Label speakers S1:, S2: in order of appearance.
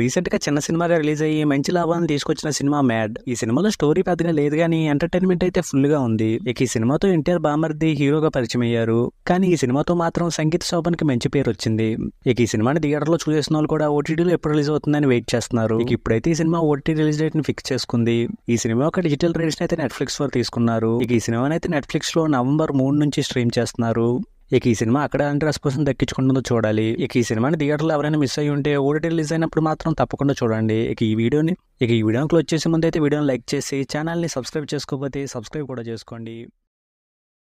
S1: రీసెంట్గా చిన్న సినిమాగా రిలీజ్ అయ్యి మంచి లాభాలను తీసుకొచ్చిన సినిమా మ్యాడ్ ఈ సినిమాలో స్టోరీ పెద్దగా లేదు కానీ ఎంటర్టైన్మెంట్ అయితే ఫుల్గా ఉంది ఇక ఈ సినిమాతో ఎన్టీఆర్ బామర్ది హీరోగా పరిచయం అయ్యారు కానీ ఈ సినిమాతో మాత్రం సంగీత శోభన్కి మంచి పేరు వచ్చింది ఇక ఈ సినిమాని థియేటర్లో చూసేసిన వాళ్ళు కూడా ఓటీటీలో ఎప్పుడు రిలీజ్ అవుతుందని వెయిట్ చేస్తున్నారు ఇక ఇప్పుడైతే ఈ సినిమా ఓటీ రిలీజ్ డేట్ ని ఫిక్స్ చేసుకుంది ఈ సినిమా ఒక డిజిటల్ రిలీజ్ అయితే నెట్ఫ్లిక్స్ వారు తీసుకున్నారు ఇక ఈ సినిమాని అయితే నెట్ఫ్లిక్స్ లో నవంబర్ మూడు నుంచి స్ట్రీమ్ చేస్తున్నారు ఇక ఈ సినిమా అక్కడ అంటే కోసం దక్కించుకుంటుందో చూడాలి ఇక ఈ సినిమాని థియేటర్లో ఎవరైనా మిస్ అయ్యి ఉంటే ఓటీటీ రిలీజ్ అయినప్పుడు మాత్రం తప్పకుండా చూడండి ఇక ఈ వీడియోని ఇక ఈ వీడియోని క్లోజ్ చేసే ముందు అయితే వీడియోని లైక్ చేసి ఛానల్ని సబ్స్క్రైబ్ చేసుకోకపోతే సబ్స్క్రైబ్ కూడా చేసుకోండి